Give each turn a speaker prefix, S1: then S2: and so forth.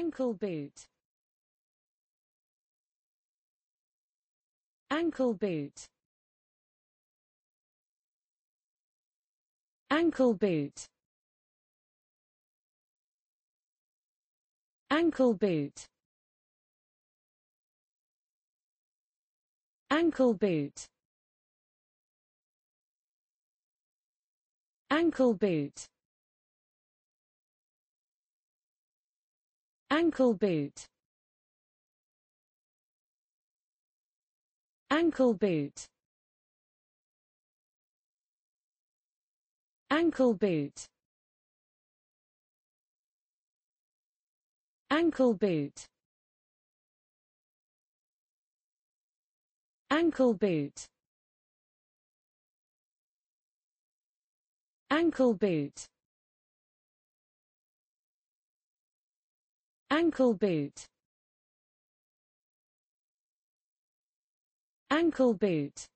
S1: Ankle boot Ankle boot Ankle boot Ankle boot Ankle boot Ankle boot Ankle boot Ankle boot Ankle boot Ankle boot Ankle boot Ankle boot Ankle boot Ankle boot